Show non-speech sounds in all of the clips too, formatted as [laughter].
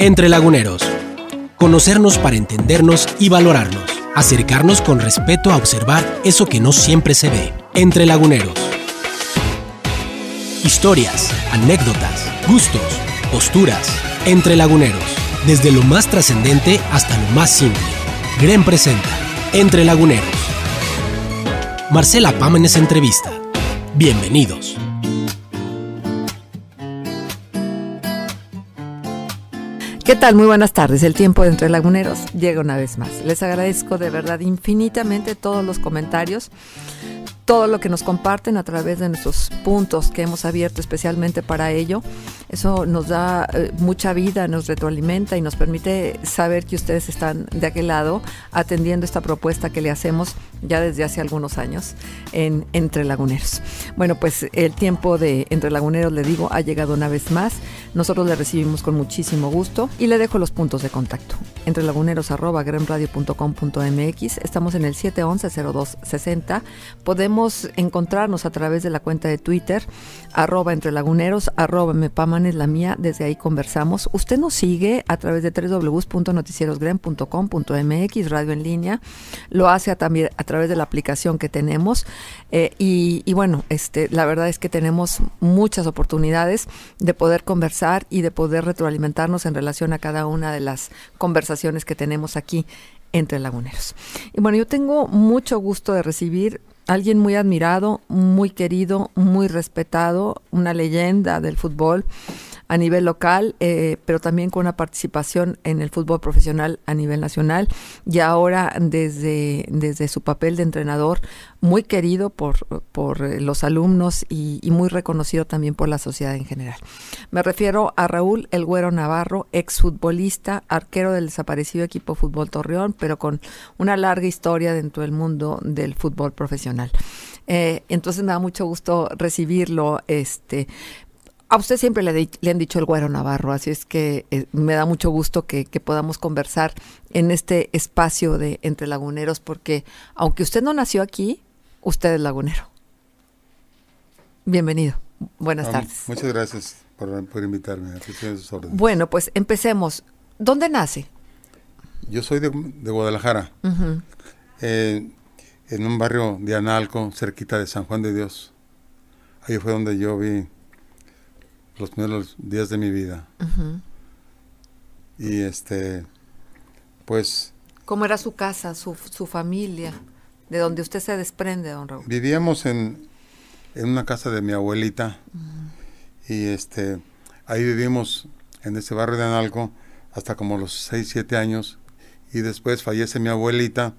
Entre laguneros. Conocernos para entendernos y valorarnos. Acercarnos con respeto a observar eso que no siempre se ve. Entre laguneros. Historias, anécdotas, gustos, posturas. Entre laguneros. Desde lo más trascendente hasta lo más simple. Gren presenta Entre laguneros. Marcela Pámenes entrevista. Bienvenidos. ¿Qué tal? Muy buenas tardes. El tiempo de Entre Laguneros llega una vez más. Les agradezco de verdad infinitamente todos los comentarios, todo lo que nos comparten a través de nuestros puntos que hemos abierto especialmente para ello. Eso nos da eh, mucha vida, nos retroalimenta y nos permite saber que ustedes están de aquel lado atendiendo esta propuesta que le hacemos ya desde hace algunos años en Entre Laguneros. Bueno, pues el tiempo de Entre Laguneros, le digo, ha llegado una vez más. Nosotros le recibimos con muchísimo gusto y le dejo los puntos de contacto. Entre laguneros Estamos en el 711-0260. Podemos encontrarnos a través de la cuenta de Twitter, arroba entre laguneros, arroba mepaman es la mía, desde ahí conversamos. Usted nos sigue a través de www.noticierosgren.com.mx, radio en línea, lo hace también a través de la aplicación que tenemos eh, y, y, bueno, este, la verdad es que tenemos muchas oportunidades de poder conversar y de poder retroalimentarnos en relación a cada una de las conversaciones que tenemos aquí entre laguneros. Y bueno, yo tengo mucho gusto de recibir alguien muy admirado, muy querido, muy respetado, una leyenda del fútbol, a nivel local, eh, pero también con una participación en el fútbol profesional a nivel nacional y ahora desde, desde su papel de entrenador muy querido por, por eh, los alumnos y, muy reconocido también por la sociedad en general. Me refiero a Raúl El Güero Navarro, exfutbolista, arquero del desaparecido equipo Fútbol Torreón, pero con una larga historia dentro del mundo del fútbol profesional. Eh, entonces me da mucho gusto recibirlo. Este, a usted siempre le, han dicho el Güero Navarro, así es que eh, me da mucho gusto que, podamos conversar en este espacio de Entre Laguneros, porque aunque usted no nació aquí, usted es lagunero. Bienvenido. Buenas ah, tardes. Muchas gracias por, invitarme. Bueno, pues empecemos. ¿Dónde nace? Yo soy de, Guadalajara, eh, en un barrio de Analco, cerquita de San Juan de Dios. Ahí fue donde yo vi los primeros días de mi vida. Y este, pues... ¿Cómo era su casa, su, familia? ¿De donde usted se desprende, don Raúl? Vivíamos en, una casa de mi abuelita. Y este, ahí vivimos en ese barrio de Analco hasta como los 6, 7 años. Y después fallece mi abuelita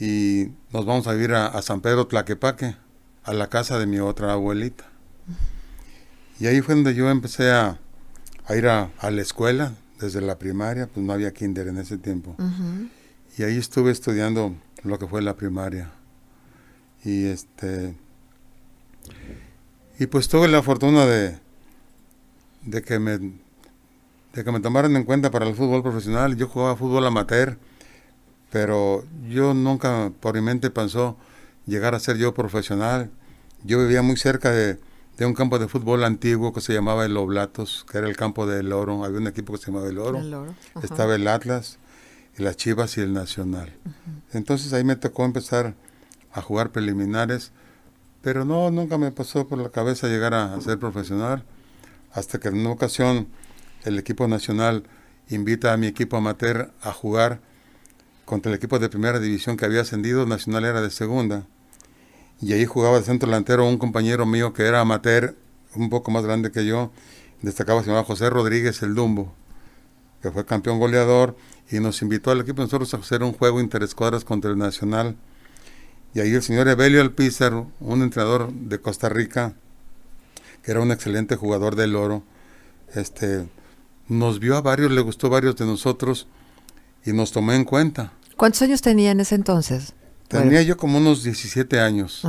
y nos vamos a ir a, San Pedro Tlaquepaque, a la casa de mi otra abuelita. Y ahí fue donde yo empecé a, ir a, la escuela, desde la primaria, pues no había kinder en ese tiempo. Y ahí estuve estudiando lo que fue la primaria. Y este. Y pues tuve la fortuna de, de que me de que me tomaran en cuenta para el fútbol profesional. Yo jugaba fútbol amateur, pero yo nunca por mi mente pensó llegar a ser yo profesional. Yo vivía muy cerca de, de un campo de fútbol antiguo que se llamaba el Oblatos, que era el campo del Oro. Había un equipo que se llamaba el Oro. Estaba el Atlas, y las Chivas y el Nacional. Entonces ahí me tocó empezar a jugar preliminares, pero no, nunca me pasó por la cabeza llegar a, a ser profesional, hasta que en una ocasión el equipo nacional invita a mi equipo amateur a jugar contra el equipo de primera división que había ascendido, Nacional era de segunda y ahí jugaba de centro delantero un compañero mío que era amateur, un poco más grande que yo, destacaba, se llamaba José Rodríguez el Dumbo, que fue campeón goleador, y nos invitó al equipo nosotros a hacer un juego interescuadras contra el Nacional. Y ahí el señor Evelio Alpizar, un entrenador de Costa Rica, que era un excelente jugador del oro, este, nos vio a varios, le gustó a varios de nosotros y nos tomó en cuenta. ¿Cuántos años tenía en ese entonces? Tenía yo como unos 17 años.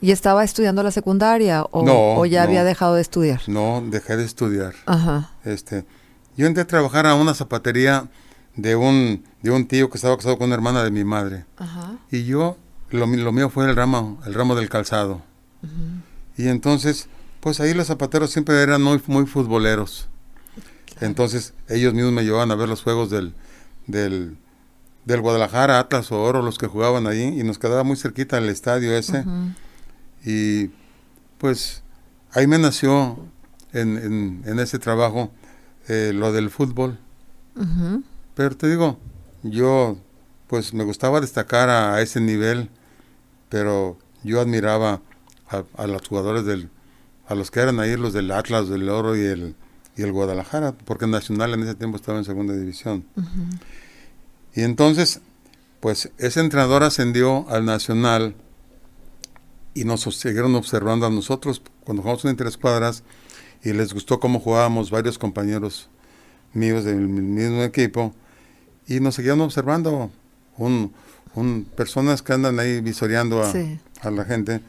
¿Y estaba estudiando la secundaria o, ya había dejado de estudiar? No, dejé de estudiar. Ajá. Este, yo entré a trabajar a una zapatería de un, de un tío que estaba casado con una hermana de mi madre. Ajá. Y yo, lo, lo, mío fue el ramo, el ramo del calzado. Y entonces, pues ahí los zapateros siempre eran muy, muy futboleros. Entonces, ellos mismos me llevaban a ver los juegos del, del del Guadalajara, Atlas o Oro, los que jugaban ahí, y nos quedaba muy cerquita el estadio ese. Y pues ahí me nació en, ese trabajo eh, lo del fútbol. Pero te digo, yo pues me gustaba destacar a, ese nivel, pero yo admiraba a, los jugadores del, a los que eran ahí los del Atlas, del Oro y el, y el Guadalajara, porque Nacional en ese tiempo estaba en segunda división. Y entonces, pues ese entrenador ascendió al Nacional y nos siguieron observando a nosotros cuando jugamos en tres cuadras y les gustó cómo jugábamos varios compañeros míos del mismo equipo y nos seguían observando un, personas que andan ahí visoreando a, la gente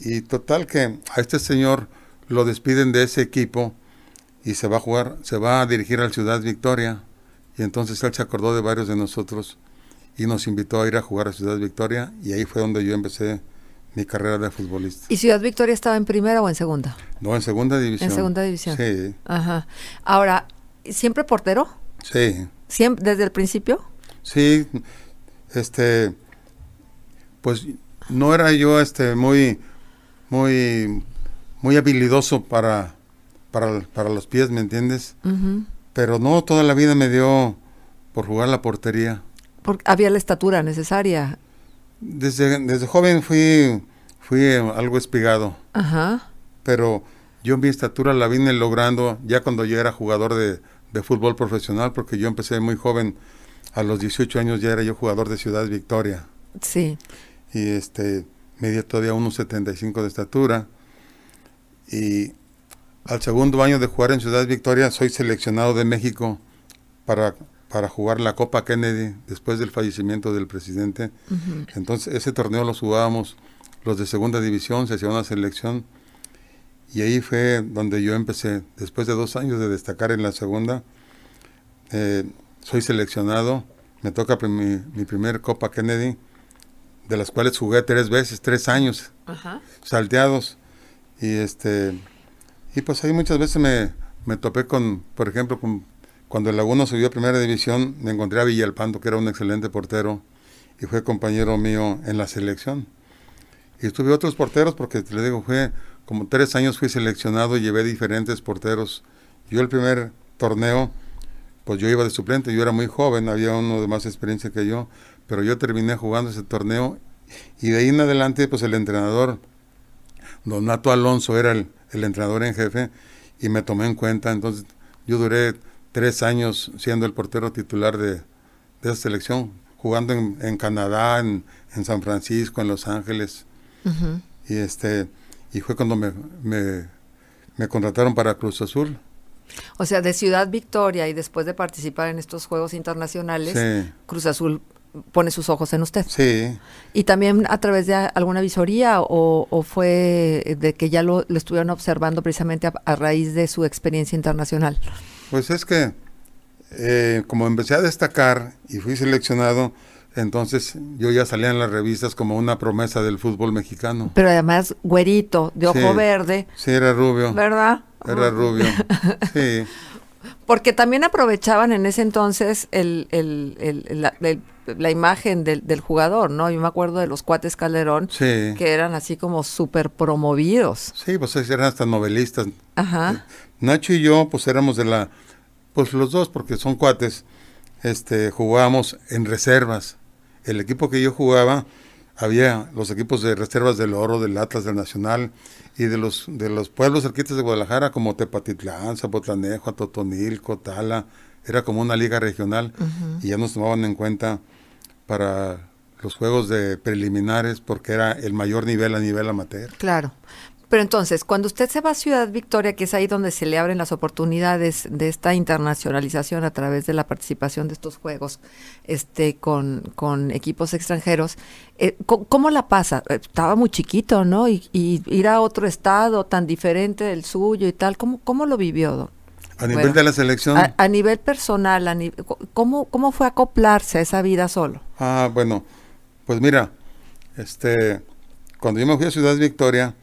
y total que a este señor lo despiden de ese equipo y se va a jugar, se va a dirigir al Ciudad Victoria y entonces él se acordó de varios de nosotros y nos invitó a ir a jugar a Ciudad Victoria y ahí fue donde yo empecé mi carrera de futbolista. ¿Y Ciudad Victoria estaba en primera o en segunda? No, en segunda división. En segunda división. Sí. Ajá. Ahora, ¿siempre portero? Sí. ¿Siempre, ¿Desde el principio? Sí. Este, pues no era yo este muy, muy, muy habilidoso para, para, los pies, ¿me entiendes? Pero no, toda la vida me dio por jugar la portería. Porque había la estatura necesaria. Desde, desde joven fui, fui algo espigado. Ajá. Pero yo mi estatura la vine logrando ya cuando yo era jugador de, fútbol profesional, porque yo empecé muy joven. A los 18 años ya era yo jugador de Ciudad Victoria. Sí. Y este, medía todavía unos 1,75 de estatura. Y al segundo año de jugar en Ciudad Victoria, soy seleccionado de México para, para jugar la Copa Kennedy después del fallecimiento del presidente. Entonces, ese torneo lo jugábamos los de segunda división, se hacía una selección. Y ahí fue donde yo empecé. Después de dos años de destacar en la segunda, eh, soy seleccionado. Me toca mi, primer Copa Kennedy, de las cuales jugué tres veces, tres años, salteados. Y este y pues ahí muchas veces me, topé con, por ejemplo, cuando el Laguna subió a primera división, me encontré a Villalpando, que era un excelente portero y fue compañero mío en la selección. Y estuve otros porteros porque, te le digo, fue como tres años fui seleccionado y llevé diferentes porteros. Yo el primer torneo, pues yo iba de suplente, yo era muy joven, había uno de más experiencia que yo, pero yo terminé jugando ese torneo y de ahí en adelante, pues el entrenador, Donato Alonso, era el, el entrenador en jefe, y me tomé en cuenta. Entonces, yo duré tres años siendo el portero titular de, de esa selección, jugando en, Canadá, en, San Francisco, en Los Ángeles. Y este y fue cuando me, contrataron para Cruz Azul. O sea, de Ciudad Victoria y después de participar en estos Juegos Internacionales, Cruz Azul pone sus ojos en usted. Sí. Y también a través de alguna visoría o, fue de que ya lo, estuvieron observando precisamente a, raíz de su experiencia internacional. Pues es que eh, como empecé a destacar y fui seleccionado, entonces yo ya salía en las revistas como una promesa del fútbol mexicano. Pero además güerito, de ojo verde. Sí, era rubio. ¿Verdad? Era rubio. [laughs] Sí. Porque también aprovechaban en ese entonces el, la, imagen del, jugador, ¿no? Yo me acuerdo de los cuates Calderón, que eran así como súper promovidos. Sí, pues eran hasta novelistas. Ajá. Eh, Nacho y yo, pues éramos de la, pues los dos, porque son cuates, este, jugábamos en reservas. El equipo que yo jugaba había los equipos de reservas del Oro, del Atlas, del Nacional y de los, de los pueblos cerquitas de Guadalajara como Tepatitlán, Zapotlanejo, Totonilco, Tala. Era como una liga regional y ya nos tomaban en cuenta para los juegos de preliminares porque era el mayor nivel a nivel amateur. Claro. Pero entonces, cuando usted se va a Ciudad Victoria, que es ahí donde se le abren las oportunidades de esta internacionalización a través de la participación de estos juegos este, con, equipos extranjeros, eh, ¿cómo, la pasa? Eh, estaba muy chiquito, ¿no? Y, ir a otro estado tan diferente del suyo y tal, ¿cómo, lo vivió, A nivel de la selección. A, nivel personal, ¿cómo, fue acoplarse a esa vida solo? Ah, bueno, pues mira, este, cuando yo me fui a Ciudad Victoria,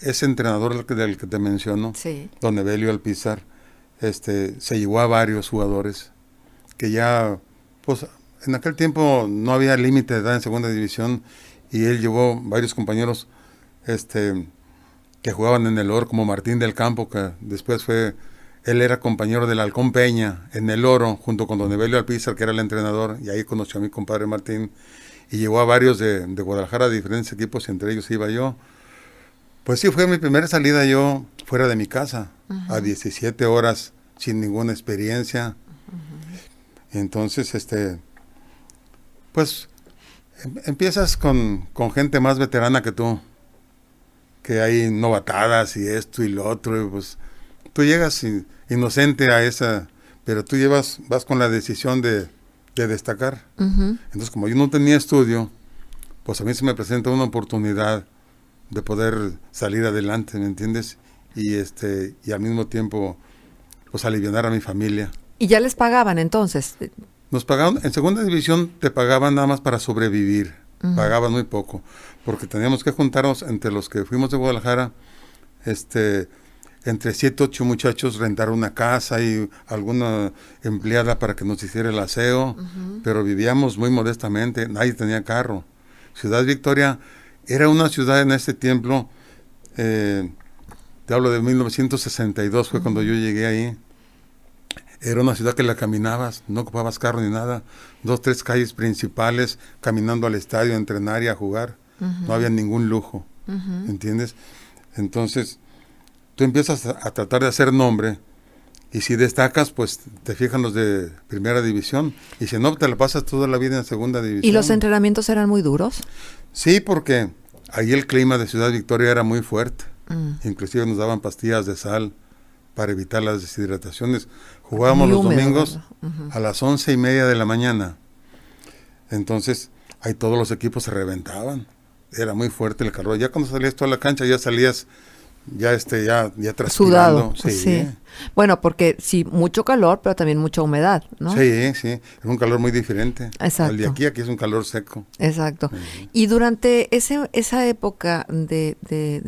ese entrenador del que te menciono, don Evelio Alpizar, este, se llevó a varios jugadores que ya, pues en aquel tiempo no había límite de edad en segunda división y él llevó varios compañeros este, que jugaban en el oro, como Martín del Campo, que después fue, él era compañero del Alcón Peña en el oro, junto con don Evelio Alpizar, que era el entrenador, y ahí conoció a mi compadre Martín, y llevó a varios de, Guadalajara, diferentes equipos, y entre ellos iba yo pues sí, fue mi primera salida yo fuera de mi casa, a 17 horas, sin ninguna experiencia. Entonces, este, pues em, empiezas con, gente más veterana que tú, que hay novatadas y esto y lo otro, pues tú llegas inocente a esa, pero tú llevas, vas con la decisión de, destacar. Entonces, como yo no tenía estudio, pues a mí se me presenta una oportunidad de poder salir adelante, ¿me entiendes? Y, este, y al mismo tiempo, pues aliviar a mi familia. ¿Y ya les pagaban entonces? Nos pagaban, en segunda división te pagaban nada más para sobrevivir, pagaban muy poco, porque teníamos que juntarnos entre los que fuimos de Guadalajara, este, entre siete, ocho muchachos, rentar una casa y alguna empleada para que nos hiciera el aseo, pero vivíamos muy modestamente, nadie tenía carro. Ciudad Victoria era una ciudad en ese tiempo, eh, te hablo de 1962, fue cuando yo llegué ahí. Era una ciudad que la caminabas, no ocupabas carro ni nada. Dos, tres calles principales, caminando al estadio, a entrenar y a jugar. No había ningún lujo, ¿entiendes? Entonces, tú empiezas a, tratar de hacer nombre y si destacas, pues te fijan los de primera división y si no, te la pasas toda la vida en segunda división. ¿Y los entrenamientos eran muy duros? Sí, porque Ahí el clima de Ciudad Victoria era muy fuerte. Mm. Inclusive nos daban pastillas de sal para evitar las deshidrataciones. Jugábamos los domingos a las once y media de la mañana. Entonces, ahí todos los equipos se reventaban. Era muy fuerte el calor. Ya cuando salías toda la cancha, ya salías ya este ya ya Sudado, sí. Bueno, porque sí, mucho calor, pero también mucha humedad, ¿no? Sí, sí, es un calor muy diferente. Exacto. Al de aquí, aquí es un calor seco. Exacto. Y durante ese, esa época de,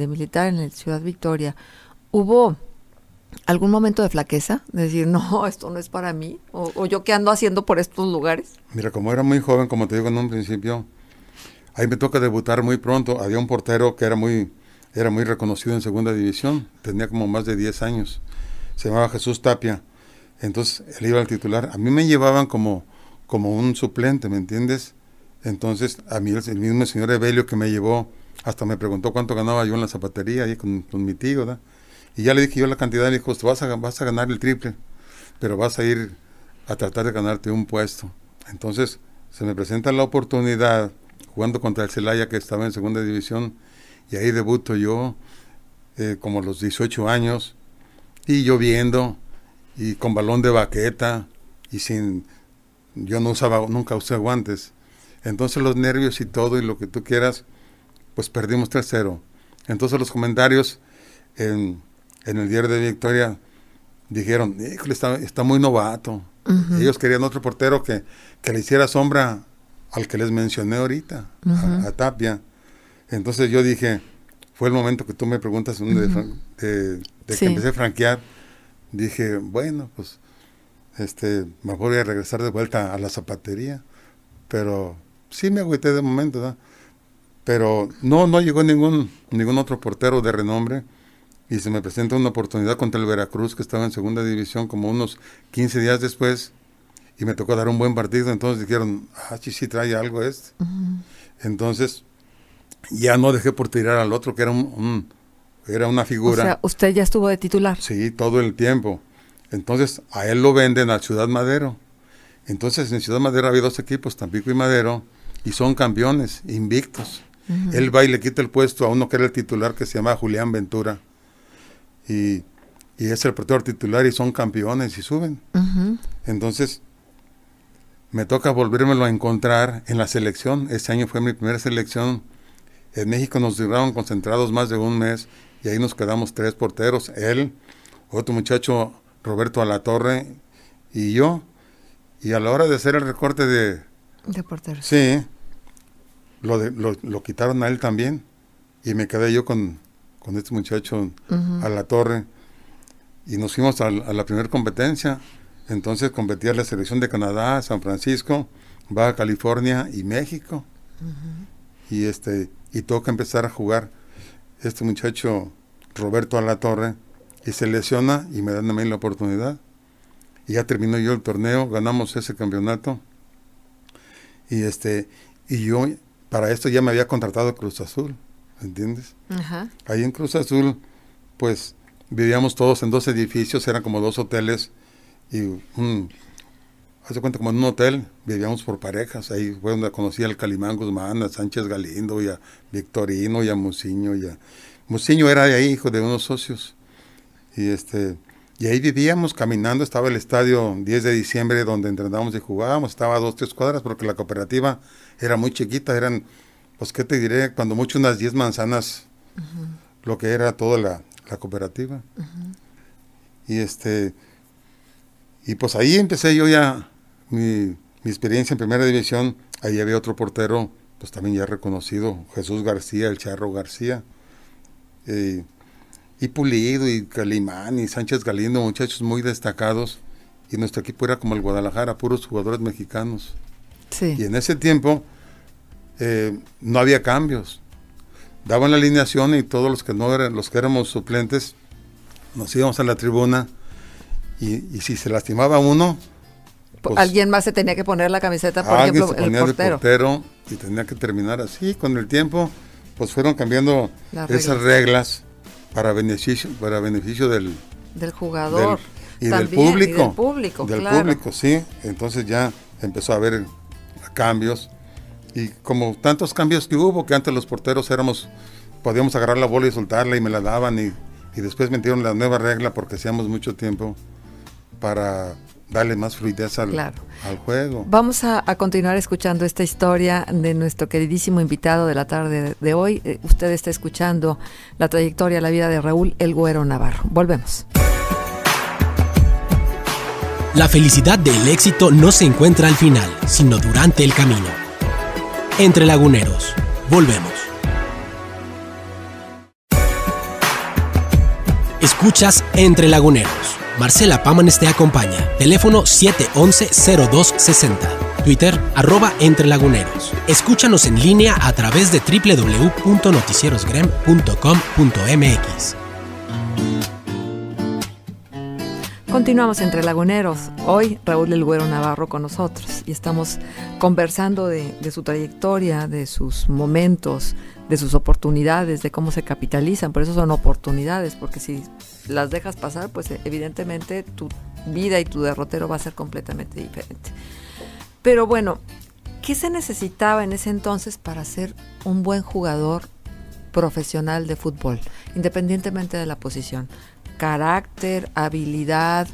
militar en el Ciudad Victoria, ¿hubo algún momento de flaqueza? De decir, no, [laughs] esto no es para mí, o, o, yo qué ando haciendo por estos lugares. Mira, como era muy joven, como te digo en un principio, ahí me toca debutar muy pronto. Había un portero que era muy era muy reconocido en segunda división, tenía como más de 10 años, se llamaba Jesús Tapia, entonces él iba al titular, a mí me llevaban como, como un suplente, ¿me entiendes? Entonces a mí el, mismo señor Evelio que me llevó, hasta me preguntó cuánto ganaba yo en la zapatería, ahí con, mi tío, ¿verdad? Y ya le dije yo la cantidad, le dijo, vas a, vas a ganar el triple, pero vas a ir a tratar de ganarte un puesto. Entonces se me presenta la oportunidad, jugando contra el Celaya que estaba en segunda división, y ahí debuto yo, eh, como los 18 años, y lloviendo, y con balón de baqueta, y sin. Yo no usaba, nunca usé guantes. Entonces los nervios y todo, y lo que tú quieras, pues perdimos 3-0. Entonces los comentarios en, el diario de Victoria dijeron, está, está muy novato. Ellos querían otro portero que, que, le hiciera sombra al que les mencioné ahorita, a Tapia. Entonces yo dije, fue el momento que tú me preguntas de, que empecé a franquear. Dije, bueno, pues este, mejor voy a regresar de vuelta a la zapatería. Pero sí me agüité de momento, ¿no? Pero no, no llegó ningún, ningún otro portero de renombre y se me presenta una oportunidad contra el Veracruz que estaba en segunda división como unos 15 días después y me tocó dar un buen partido, entonces dijeron, ah, sí, sí trae algo este. Entonces ya no dejé por tirar al otro, que era un, era una figura. O sea, usted ya estuvo de titular. Sí, todo el tiempo. Entonces, a él lo venden a Ciudad Madero. Entonces, en Ciudad Madero había dos equipos, Tampico y Madero, y son campeones, invictos. Él va y le quita el puesto a uno que era el titular, que se llama Julián Ventura. Y, es el portero titular y son campeones y suben. Entonces, me toca volvérmelo a encontrar en la selección. Este año fue mi primera selección en México nos duraron concentrados más de un mes y ahí nos quedamos tres porteros, él, otro muchacho, Roberto Alatorre y yo. Y a la hora de hacer el recorte de... De porteros. Sí, lo, de, lo, quitaron a él también y me quedé yo con, este muchacho Alatorre. torre y nos fuimos a, la primera competencia. Entonces competía la selección de Canadá, San Francisco, Baja California y México y este y toca empezar a jugar. Este muchacho Roberto Alatorre y se lesiona y me dan a mí la oportunidad. Y ya terminó yo el torneo, ganamos ese campeonato. Y este y yo para esto ya me había contratado Cruz Azul, ¿entiendes? Ahí en Cruz Azul pues vivíamos todos en dos edificios, eran como dos hoteles y hace cuenta como en un hotel, vivíamos por parejas, ahí fue donde conocí al Calimán Guzmán, a Sánchez Galindo y a Victorino y a Muciño y a... Muciño era de ahí, hijo de unos socios. Y este y ahí vivíamos caminando, estaba el estadio 10 de diciembre donde entrenábamos y jugábamos, estaba dos, tres cuadras porque la cooperativa era muy chiquita, eran, pues qué te diré, cuando mucho unas 10 manzanas, lo que era toda la, cooperativa. Y este, y pues ahí empecé yo ya mi, experiencia en primera división, ahí había otro portero, pues también ya reconocido, Jesús García, el Charro García. Eh, y Pulido, y Calimán, y Sánchez Galindo, muchachos muy destacados. Y nuestro equipo era como el Guadalajara, puros jugadores mexicanos. Y en ese tiempo eh, no había cambios. Daban la alineación y todos los que no eran, los que éramos suplentes, nos íbamos a la tribuna y si se lastimaba uno, pues, alguien más se tenía que poner la camiseta, por ejemplo, ponía el portero. y tenía que terminar así. Con el tiempo, pues fueron cambiando esas reglas para beneficio, para beneficio del, del jugador y, del público, del público. del público, sí. Entonces ya empezó a haber cambios. Y como tantos cambios que hubo, que antes los porteros éramos, podíamos agarrar la bola y soltarla y me la daban y, y después metieron la nueva regla porque hacíamos mucho tiempo para Dale más fluidez al, juego. Vamos a, continuar escuchando esta historia de nuestro queridísimo invitado de la tarde de hoy. Eh, usted está escuchando la trayectoria, la vida de Raúl El Güero Navarro. Volvemos. La felicidad del éxito no se encuentra al final, sino durante el camino. Entre laguneros, volvemos. Escuchas Entre Laguneros Marcela Pámanes te acompaña. Teléfono 711-0260. Twitter arroba entre laguneros. Escúchanos en línea a través de www.noticierosgrem.com.mx. Continuamos entre laguneros. Hoy Raúl El Güero Navarro con nosotros y estamos conversando de, de, su trayectoria, de sus momentos, de sus oportunidades, de cómo se capitalizan. Por eso son oportunidades, porque si las dejas pasar, pues eh, evidentemente tu vida y tu derrotero va a ser completamente diferente. Pero bueno, ¿qué se necesitaba en ese entonces para ser un buen jugador profesional de fútbol, independientemente de la posición? carácter, habilidad,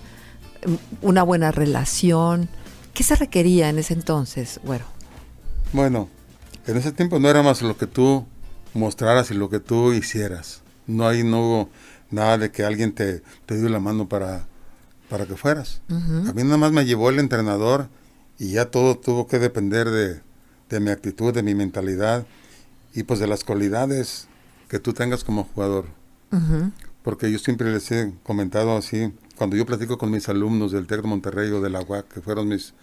una buena relación. ¿Qué se requería en ese entonces, Güero? Bueno, en ese tiempo no era más lo que tú mostraras y lo que tú hicieras. No hay, no hubo nada de que alguien te, dio la mano para, para que fueras. A mí nada más me llevó el entrenador y ya todo tuvo que depender de, de mi actitud, de mi mentalidad y pues de las cualidades que tú tengas como jugador porque yo siempre les he comentado así, cuando yo platico con mis alumnos del TEC Monterrey o de la que fueron mis,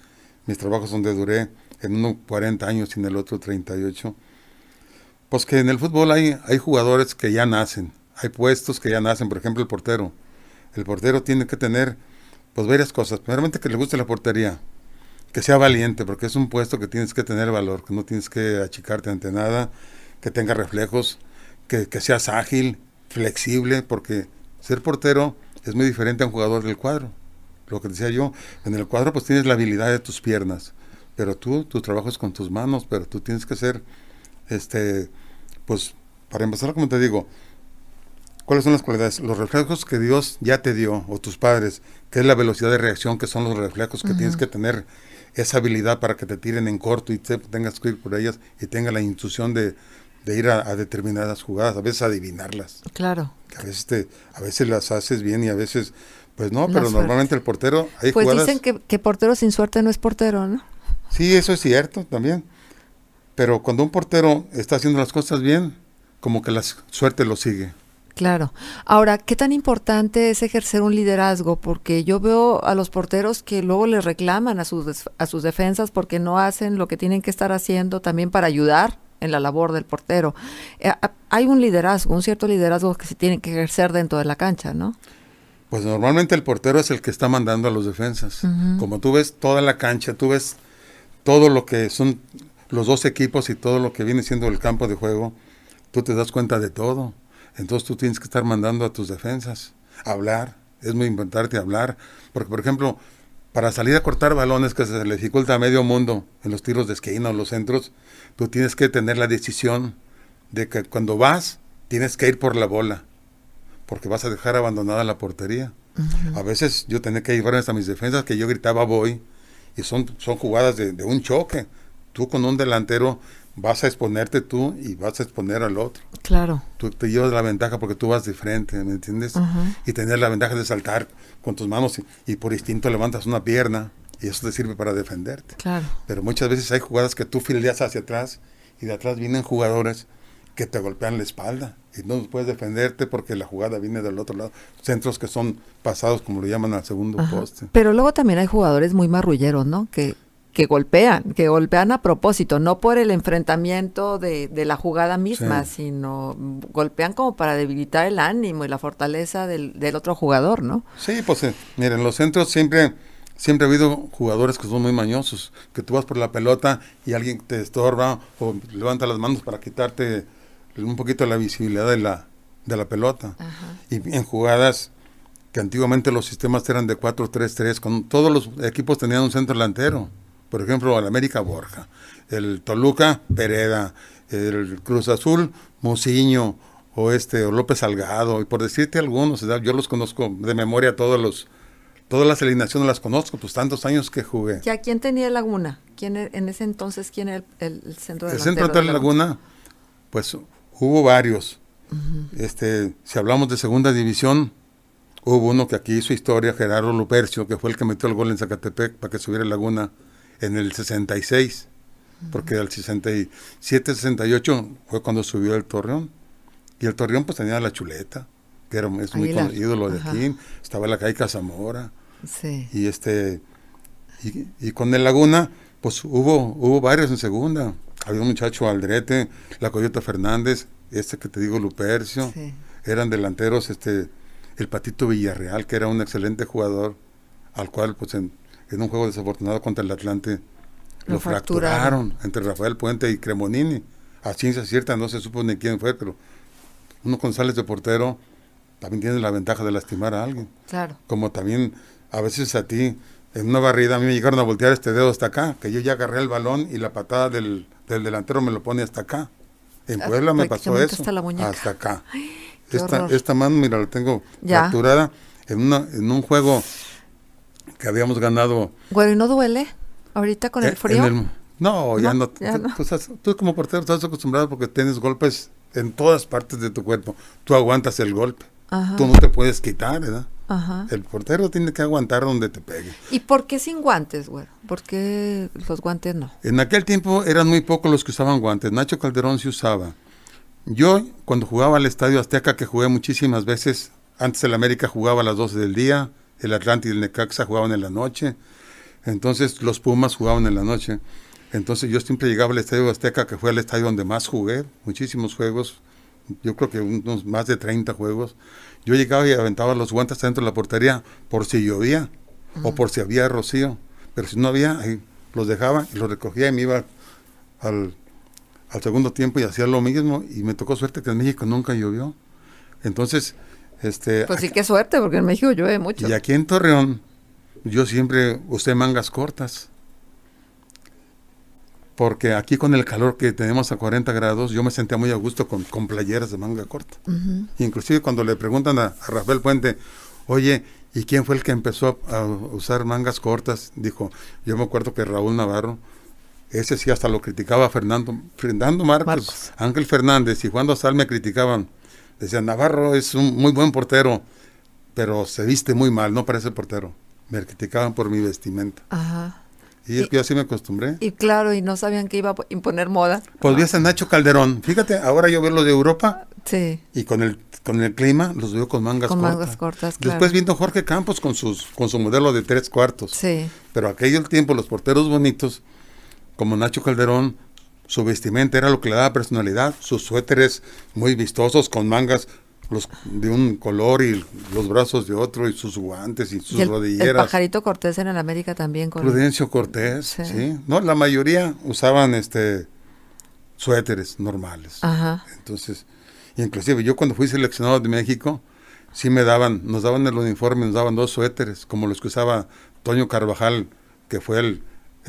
mis trabajos donde duré en uno 40 años y en el otro 38, pues que en el fútbol hay, hay jugadores que ya nacen, hay puestos que ya nacen, por ejemplo el portero. El portero tiene que tener pues varias cosas. Primeramente que le guste la portería, que sea valiente, porque es un puesto que tienes que tener valor, que no tienes que achicarte ante nada, que tenga reflejos, que, que seas ágil, flexible, porque ser portero es muy diferente a un jugador del cuadro. Lo que decía yo, en el cuadro pues tienes la habilidad de tus piernas, pero tú, tu trabajo es con tus manos, pero tú tienes que ser, este, pues, para empezar, como te digo, ¿cuáles son las cualidades? Los reflejos que Dios ya te dio, o tus padres, que es la velocidad de reacción, que son los reflejos que tienes que tener, esa habilidad para que te tiren en corto y tengas que ir por ellas y tenga la intuición de, de ir a, determinadas jugadas, a veces adivinarlas. Claro. a veces, te, a veces las haces bien y a veces, pues no, pero normalmente el portero... Hay pues dicen que, que portero sin suerte no es portero, ¿no? Sí, eso es cierto también. Pero cuando un portero está haciendo las cosas bien, como que la suerte lo sigue. Claro. Ahora, ¿qué tan importante es ejercer un liderazgo? Porque yo veo a los porteros que luego les reclaman a sus, a sus defensas porque no hacen lo que tienen que estar haciendo también para ayudar en la labor del portero. Eh, hay un liderazgo, un cierto liderazgo que se tiene que ejercer dentro de la cancha, ¿no? Pues normalmente el portero es el que está mandando a los defensas. Como tú ves toda la cancha, tú ves todo lo que son los dos equipos y todo lo que viene siendo el campo de juego, tú te das cuenta de todo. Entonces tú tienes que estar mandando a tus defensas, hablar, es muy importante hablar. Porque, por ejemplo, para salir a cortar balones que se le dificulta a medio mundo en los tiros de esquina o los centros, tú tienes que tener la decisión de que cuando vas, tienes que ir por la bola, porque vas a dejar abandonada la portería. A veces yo tenía que llevar hasta mis defensas, que yo gritaba voy, y son, son jugadas de, un choque. Tú con un delantero vas a exponerte tú y vas a exponer al otro. Claro. Tú te llevas la ventaja porque tú vas de frente, ¿me entiendes? Y tener la ventaja de saltar con tus manos y por instinto levantas una pierna y eso te sirve para defenderte. Claro. Pero muchas veces hay jugadas que tú fileas hacia atrás y de atrás vienen jugadores que te golpean la espalda y no puedes defenderte porque la jugada viene del otro lado. Centros que son pasados, como lo llaman, al segundo poste. Pero luego también hay jugadores muy marrulleros, ¿no? Que, que golpean, que golpean a propósito, no por el enfrentamiento de, de la jugada misma, sino golpean como para debilitar el ánimo y la fortaleza del, del otro jugador, ¿no? Sí, pues eh, miren, los centros siempre siempre ha habido jugadores que son muy mañosos, que tú vas por la pelota y alguien te estorba o levanta las manos para quitarte un poquito la visibilidad de la, de la pelota. Y en jugadas que antiguamente los sistemas eran de 4-3-3, con todos los equipos tenían un centro delantero. Por ejemplo, el América Borja, el Toluca Pereda, el Cruz Azul Mociño, o este López Salgado, y por decirte algunos, yo los conozco de memoria todos los todas las eliminaciones las conozco, pues tantos años que jugué. ¿Y a quién tenía Laguna? ¿Quién e-, en ese entonces, quién era el, centro de El centro de Laguna, pues hubo varios. este, si hablamos de segunda división, hubo uno que aquí hizo historia, Gerardo Lupercio, que fue el que metió el gol en Zacatepec para que subiera Laguna en el 66, porque el 67, 68 fue cuando subió el Torreón. Y el Torreón pues tenía la chuleta es muy ídolo de estaba la calle Casamora. Y este y, con el Laguna, pues hubo, hubo varios en segunda. Había un muchacho Aldrete, la Coyota Fernández, este que te digo Lupercio, eran delanteros, este, el Patito Villarreal, que era un excelente jugador, al cual pues en, un juego desafortunado contra el Atlante lo, fracturaron. entre Rafael Puente y Cremonini. A ciencia cierta no se supo ni quién fue, pero uno González de portero, también tienes la ventaja de lastimar a alguien. Claro. Como también a veces a ti, en una barrida, a mí me llegaron a voltear este dedo hasta acá, que yo ya agarré el balón y la patada del, delantero me lo pone hasta acá. En ah, Puebla me pasó eso. Hasta, acá. [gasps] esta, esta, mano, mira, la tengo ya. en, una, en un juego que habíamos ganado. Bueno, ¿y no duele ahorita con el eh, frío? no, ya no. tú, como portero estás acostumbrado porque tienes golpes en todas partes de tu cuerpo. Tú aguantas el golpe tú no te puedes quitar, ¿verdad? El portero tiene que aguantar donde te pegue. ¿Y por qué sin guantes, güey? ¿Por qué los guantes no? En aquel tiempo eran muy pocos los que usaban guantes. Nacho Calderón se usaba. Yo, cuando jugaba al Estadio Azteca, que jugué muchísimas veces, antes el América jugaba a las 12 del día, el Atlántico y el Necaxa jugaban en la noche, entonces los Pumas jugaban en la noche. Entonces yo siempre llegaba al Estadio Azteca, que fue el estadio donde más jugué, muchísimos juegos yo creo que unos más de 30 juegos. Yo llegaba y aventaba los guantes dentro de la portería por si llovía o por si había rocío. Pero si no había, ahí los dejaba y los recogía y me iba al, al segundo tiempo y hacía lo mismo. Y me tocó suerte que en México nunca llovió. Entonces, este... Pues sí, qué suerte, porque en México llueve mucho. Y aquí en Torreón, yo siempre usé mangas cortas porque aquí con el calor que tenemos a 40 grados, yo me sentía muy a gusto con, con playeras de manga corta. Inclusive cuando le preguntan a, Rafael Puente, oye, ¿y quién fue el que empezó a, usar mangas cortas? Dijo, yo me acuerdo que Raúl Navarro, ese sí hasta lo criticaba Fernando, Fernando Marcos, Ángel Fernández y Juan Dosal me criticaban. Decían, Navarro es un muy buen portero, pero se viste muy mal, no parece portero. Me criticaban por mi vestimenta. Y, es que yo así me acostumbré. Y claro, y no sabían que iba a imponer moda. Pues ser a Nacho Calderón. Fíjate, ahora yo veo de Europa. Sí. Y con el, con el clima los veo con mangas con cortas. mangas cortas, Después viendo Jorge Campos con, sus, con su modelo de tres cuartos. Sí. Pero aquel tiempo los porteros bonitos, como Nacho Calderón, su vestimenta era lo que le daba personalidad. Sus suéteres muy vistosos con mangas los de un color y los brazos de otro y sus guantes y sus rodilleras. El pajarito Cortés en el América también. Con Prudencio Cortés, sí. No, la mayoría usaban este suéteres normales. Ajá. Entonces, inclusive yo cuando fui seleccionado de México, sí me daban, nos daban el uniforme, nos daban dos suéteres, como los que usaba Toño Carvajal, que fue el,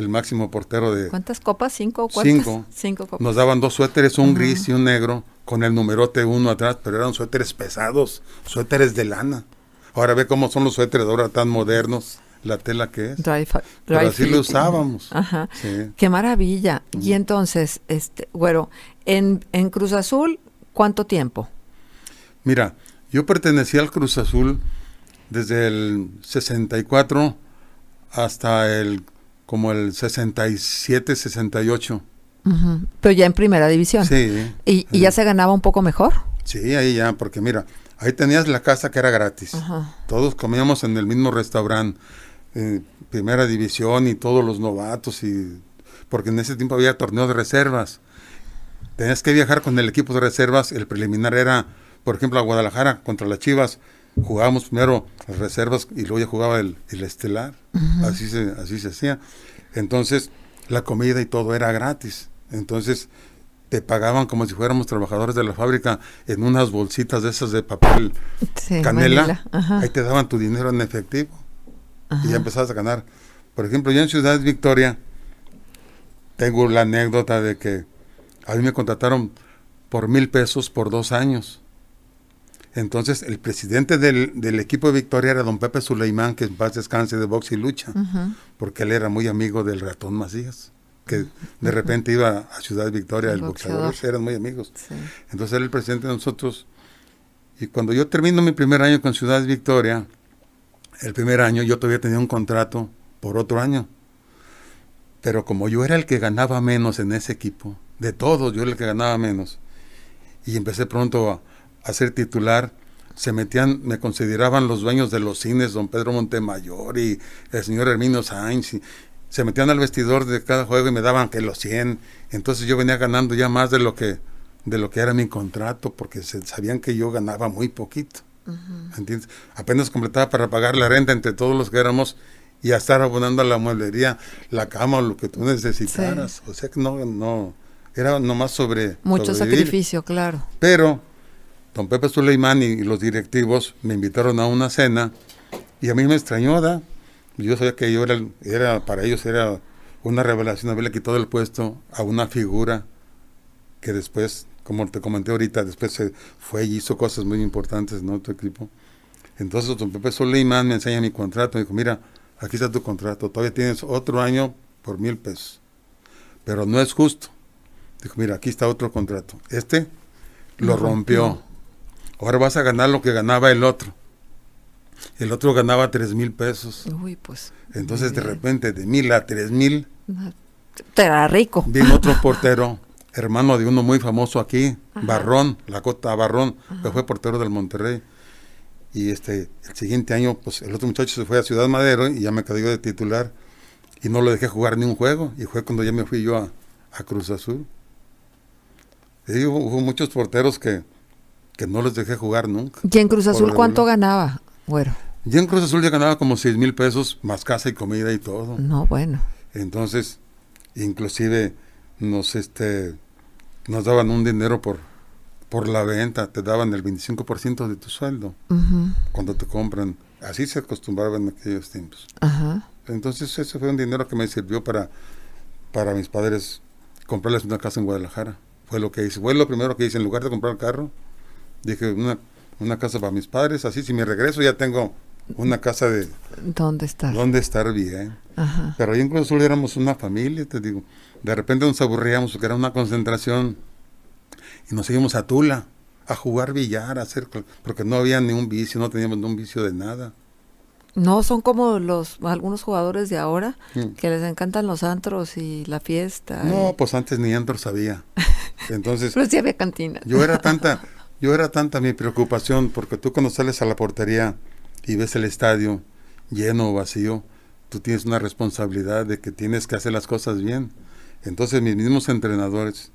máximo portero de... ¿Cuántas copas? ¿Cinco? o Cinco. Cinco Nos daban dos suéteres, un gris y un negro con el numerote uno atrás, pero eran suéteres pesados, suéteres de lana. Ahora ve cómo son los suéteres ahora tan modernos, la tela que es. así lo usábamos. Ajá. Qué maravilla. Y entonces, este, bueno, en, en Cruz Azul, ¿cuánto tiempo? Mira, yo pertenecí al Cruz Azul desde el 64 hasta el como el 67, 68. Pero ya en primera división. Sí. ¿Y, ya se ganaba un poco mejor? Sí, ahí ya, porque mira, ahí tenías la casa que era gratis. Todos comíamos en el mismo restaurante, eh, primera división y todos los novatos, y porque en ese tiempo había torneo de reservas. Tenías que viajar con el equipo de reservas, el preliminar era, por ejemplo, a Guadalajara contra las Chivas. Jugábamos primero reservas y luego ya jugaba el, estelar. así, se, así se hacía. Entonces, la comida y todo era gratis. Entonces, te pagaban como si fuéramos trabajadores de la fábrica en unas bolsitas de esas de papel canela. Ahí te daban tu dinero en efectivo. Y ya empezabas a ganar. Por ejemplo, yo en Ciudad Victoria tengo la anécdota de que a mí me contrataron por mil pesos por dos años. Entonces, el presidente del, equipo de Victoria era don Pepe Suleimán, que en paz descanse de box y lucha, porque él era muy amigo del ratón Macías que de repente iba a Ciudad Victoria, el, boxeador, eran muy amigos. Entonces era el presidente de nosotros. Y cuando yo termino mi primer año con Ciudad Victoria, el primer año yo todavía tenía un contrato por otro año. Pero como yo era el que ganaba menos en ese equipo, de todos yo era el que ganaba menos, y empecé pronto a, ser titular, se metían, me consideraban los dueños de los cines, don Pedro Montemayor y el señor Hermino Sainz se metían al vestidor de cada juego y me daban que los 100. Entonces yo venía ganando ya más de lo que, de lo que era mi contrato, porque se, sabían que yo ganaba muy poquito. Apenas completaba para pagar la renta entre todos los que éramos y a estar abonando a la mueblería, la cama o lo que tú necesitaras. O sea que no, no, era nomás sobre... Mucho sacrificio, claro. Pero don Pepe Suleimán y los directivos me invitaron a una cena y a mí me extrañó, ¿da? Yo sabía que yo era, era para ellos era una revelación haberle quitado el puesto a una figura que después, como te comenté ahorita, después se fue y hizo cosas muy importantes en otro equipo. Entonces don Pepe Soleimán me enseña mi contrato, me dijo, mira, aquí está tu contrato, todavía tienes otro año por mil pesos, pero no es justo. Dijo, mira, aquí está otro contrato. Este lo rompió. Ahora vas a ganar lo que ganaba el otro el otro ganaba tres mil pesos. Uy, pues. Entonces de repente de mil a tres mil. Te era rico. Vino otro [laughs] portero, hermano de uno muy famoso aquí, Barrón, la cota Barrón, que fue portero del Monterrey. Y este, el siguiente año, pues el otro muchacho se fue a Ciudad Madero y ya me quedé de titular. Y no lo dejé jugar ni un juego. Y fue cuando ya me fui yo a, Cruz Azul. Y hubo, muchos porteros que, que no los dejé jugar nunca. ¿Y en Cruz Azul cuánto ganaba, Bueno. Ya en Cruz Azul ya ganaba como 6 mil pesos, más casa y comida y todo. No, bueno. Entonces, inclusive nos, este, nos daban un dinero por, por la venta, te daban el 25% de tu sueldo cuando te compran. Así se acostumbraba en aquellos tiempos. Entonces ese fue un dinero que me sirvió para, para mis padres comprarles una casa en Guadalajara. Fue lo que hice. Fue lo primero que hice. En lugar de comprar el carro, dije una, una casa para mis padres. Así si me regreso ya tengo una casa de... ¿Dónde estar? ¿Dónde estar bien? Pero ahí en éramos una familia, te digo. De repente nos aburríamos porque era una concentración y nos íbamos a Tula a jugar billar, a hacer... Porque no había ni un vicio, no teníamos un vicio de nada. No, son como los algunos jugadores de ahora que les encantan los antros y la fiesta. No, pues antes ni antros había. [laughs] Entonces. Pero sí había cantinas. Yo era tanta, yo era tanta mi preocupación porque tú cuando sales a la portería y ves el estadio lleno o vacío, tú tienes una responsabilidad de que tienes que hacer las cosas bien. Entonces mis mismos entrenadores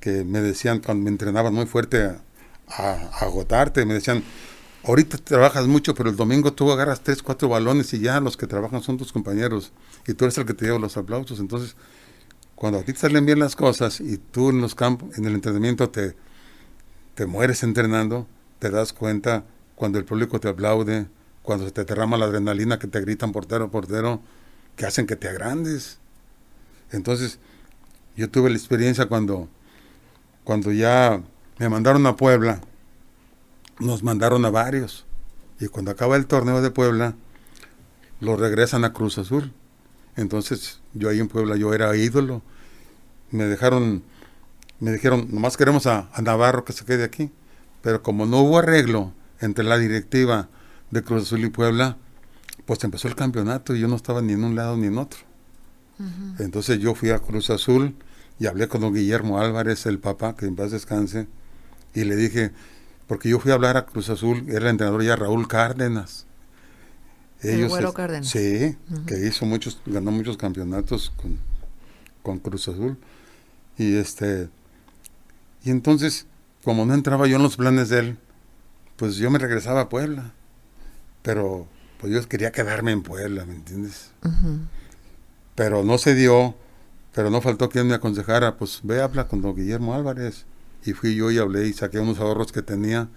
que me decían cuando me entrenaban muy fuerte a, agotarte, me decían, ahorita trabajas mucho, pero el domingo tú agarras tres, cuatro balones y ya los que trabajan son tus compañeros y tú eres el que te lleva los aplausos. Entonces, cuando a ti te salen bien las cosas y tú en los campos, en el entrenamiento te, te mueres entrenando, te das cuenta cuando el público te aplaude, cuando se te derrama la adrenalina que te gritan portero, portero, que hacen que te agrandes. Entonces, yo tuve la experiencia cuando, cuando ya me mandaron a Puebla, nos mandaron a varios. Y cuando acaba el torneo de Puebla, lo regresan a Cruz Azul. Entonces, yo ahí en Puebla, yo era ídolo. Me dejaron, me dijeron, nomás queremos a Navarro que se quede aquí. Pero como no hubo arreglo, entre la directiva de Cruz Azul y Puebla, pues empezó el campeonato y yo no estaba ni en un lado ni en otro. Entonces yo fui a Cruz Azul y hablé con don Guillermo Álvarez, el papá, que en paz descanse, y le dije, porque yo fui a hablar a Cruz Azul, era el entrenador ya Raúl Cárdenas. Ellos el Cárdenas. Sí, que hizo muchos, ganó muchos campeonatos con, con Cruz Azul. Y este, y entonces, como no entraba yo en los planes de él, pues yo me regresaba a Puebla. Pero pues yo quería quedarme en Puebla, ¿me entiendes? Pero no se dio, pero no faltó quien me aconsejara, pues ve, habla con don Guillermo Álvarez. Y fui yo y hablé y saqué unos ahorros que tenía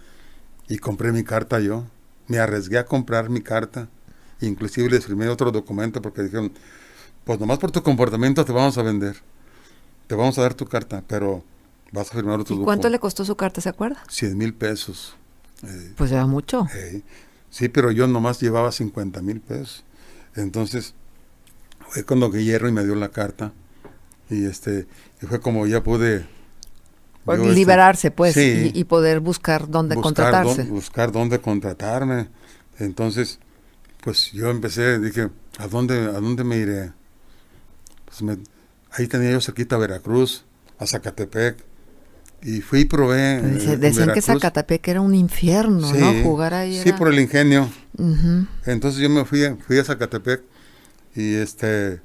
y compré mi carta yo. Me arriesgué a comprar mi carta. Inclusive les firmé otro documento porque dijeron, pues nomás por tu comportamiento te vamos a vender. Te vamos a dar tu carta, pero vas a firmar otro ¿Y ¿Cuánto le costó su carta, se acuerda? 100 mil pesos. Eh, pues era mucho. Eh, sí, pero yo nomás llevaba 50 mil pesos. Entonces, fue cuando Guillermo y me dio la carta. Y este fue como ya pude... Pues este, liberarse, pues, y, poder buscar dónde contratarse. buscar dónde contratarme. Entonces, pues yo empecé, dije, ¿a dónde, a dónde me iré? Pues ahí tenía yo cerquita quita Veracruz, a Zacatepec, y fui y probé. Eh, decían que Zacatepec era un infierno, ¿no? Jugar ahí. Sí, por el ingenio. Entonces yo me fui, fui a Zacatepec y este,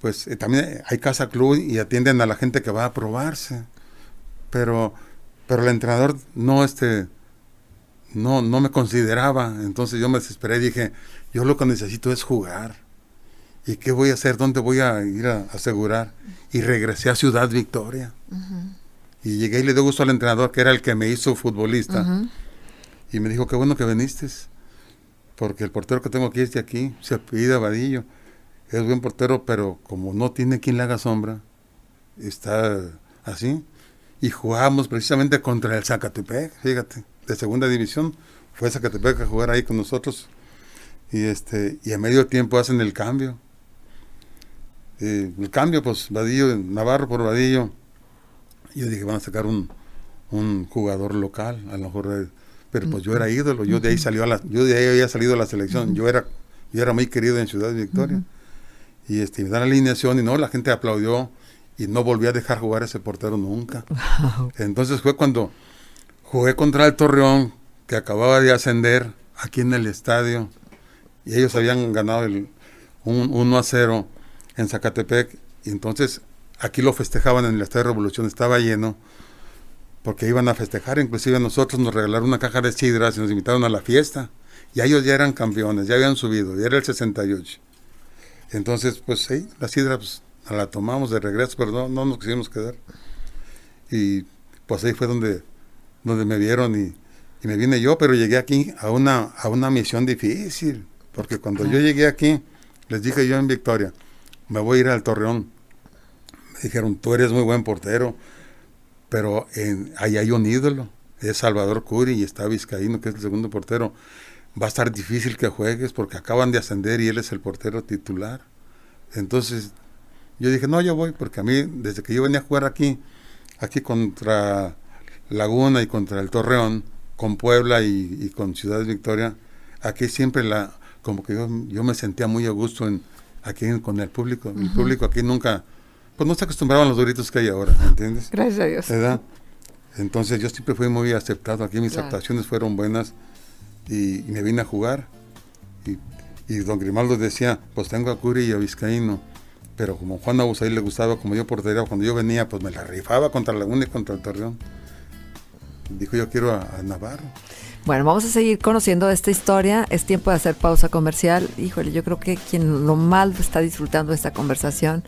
pues eh, también hay casa club y atienden a la gente que va a probarse. Pero, pero el entrenador no, este, no, no me consideraba. Entonces yo me desesperé y dije, yo lo que necesito es jugar. ¿Y qué voy a hacer? ¿Dónde voy a ir a asegurar? Y regresé a Ciudad Victoria. Y llegué y le dio gusto al entrenador, que era el que me hizo futbolista. Y me dijo, qué bueno que viniste, porque el portero que tengo aquí es de aquí, se a Vadillo. Es buen portero, pero como no tiene quien le haga sombra, está así. Y jugamos precisamente contra el Zacatepec, fíjate, de segunda división. Fue Zacatepec a jugar ahí con nosotros. Y, este, y a medio tiempo hacen el cambio. el cambio, pues, Vadillo, Navarro por Vadillo yo dije, van a sacar un, un jugador local, a lo mejor. Pero pues yo era ídolo, yo de ahí salió a la, yo de ahí había salido a la selección, yo era, yo era muy querido en Ciudad de Victoria. Y este, me dan la alineación y no, la gente aplaudió y no volví a dejar jugar a ese portero nunca. [laughs] Entonces fue cuando jugué contra el Torreón, que acababa de ascender aquí en el estadio, y ellos habían ganado el, un, 1 a 0 en Zacatepec, y entonces Aquí lo festejaban en el Estadio de Revolución, estaba lleno, porque iban a festejar, inclusive a nosotros nos regalaron una caja de sidras y nos invitaron a la fiesta. Y ellos ya eran campeones, ya habían subido, ya era el 68. Entonces, pues ahí, la sidra pues, la tomamos de regreso, pero no, nos quisimos quedar. Y pues ahí fue donde, donde me vieron y, me vine yo, pero llegué aquí a una, a una misión difícil, porque cuando yo llegué aquí, les dije yo en Victoria, me voy a ir al Torreón, Dijeron, tú eres muy buen portero, pero ahí hay un ídolo. Es Salvador Curi y está Vizcaíno, que es el segundo portero. Va a estar difícil que juegues porque acaban de ascender y él es el portero titular. Entonces yo dije, no, yo voy, porque a mí, desde que yo venía a jugar aquí, aquí contra Laguna y contra el Torreón, con Puebla y, con Ciudad de Victoria, aquí siempre la, como que yo, me sentía muy a gusto aquí con el público. El público aquí nunca, pues no se acostumbraban los duritos que hay ahora, ¿entiendes? Gracias a Dios. Entonces yo siempre fui muy aceptado, aquí mis actuaciones fueron buenas y, me vine a jugar. Y, don Grimaldo decía, pues tengo a Curi y a Vizcaíno. Pero como Juan Abusaí le gustaba, como yo portería, cuando yo venía, pues me la rifaba contra Laguna y contra el Torreón. Dijo, yo quiero a Navarro. Bueno, vamos a seguir conociendo esta historia. Es tiempo de hacer pausa comercial. Híjole, yo creo que quien lo mal está disfrutando esta conversación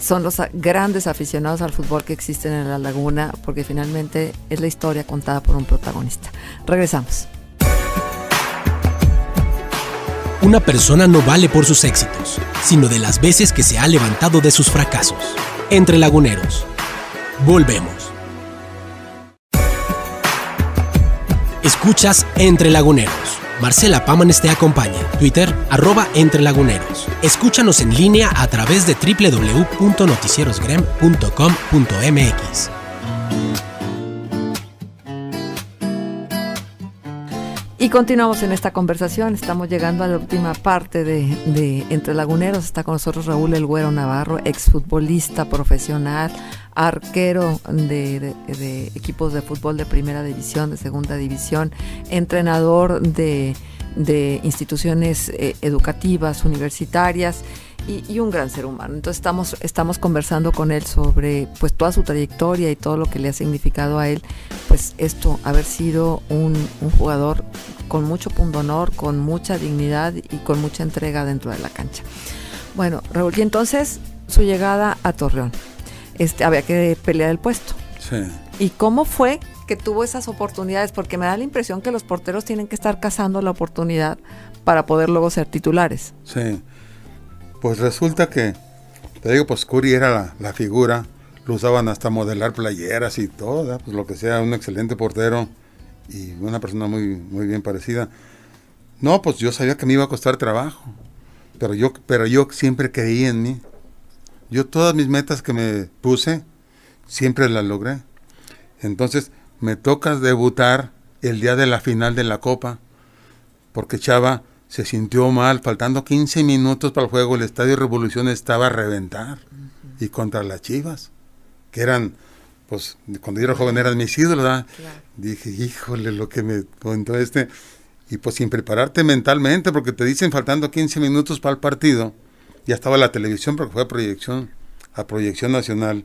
son los grandes aficionados al fútbol que existen en la laguna, porque finalmente es la historia contada por un protagonista. Regresamos. Una persona no vale por sus éxitos, sino de las veces que se ha levantado de sus fracasos. Entre laguneros. Volvemos. Escuchas Entre Laguneros. Marcela Pámanes te acompaña. Twitter, arroba Entre Laguneros. Escúchanos en línea a través de www.noticierosgrem.com.mx. Y continuamos en esta conversación, estamos llegando a la última parte de, Entre Laguneros. Está con nosotros Raúl El Güero Navarro, exfutbolista profesional, arquero de, equipos de fútbol de primera división, de segunda división, entrenador de, instituciones eh, educativas, universitarias y, un gran ser humano. Entonces estamos, estamos conversando con él sobre pues toda su trayectoria y todo lo que le ha significado a él, pues esto, haber sido un, jugador con mucho punto honor, con mucha dignidad y con mucha entrega dentro de la cancha. Bueno, Raúl, y entonces su llegada a Torreón. Este, había que pelear el puesto. Sí. ¿Y cómo fue que tuvo esas oportunidades? Porque me da la impresión que los porteros tienen que estar cazando la oportunidad para poder luego ser titulares. Sí. Pues resulta que, te digo, pues Curi era la, figura, lo usaban hasta modelar playeras y todo, pues lo que sea, un excelente portero y una persona muy, muy bien parecida. No, pues yo sabía que me iba a costar trabajo, pero yo, pero yo siempre creí en mí. Yo todas mis metas que me puse, siempre las logré. Entonces, me toca debutar el día de la final de la Copa, porque Chava se sintió mal, faltando 15 minutos para el juego, el Estadio Revolución estaba a reventar. Y contra las Chivas, que eran, pues, cuando yo era joven eran mis ídolos, ¿verdad? Dije, híjole, lo que me contó este. Y pues sin prepararte mentalmente, porque te dicen faltando 15 minutos para el partido, ya estaba la televisión, porque fue a proyección, a proyección nacional.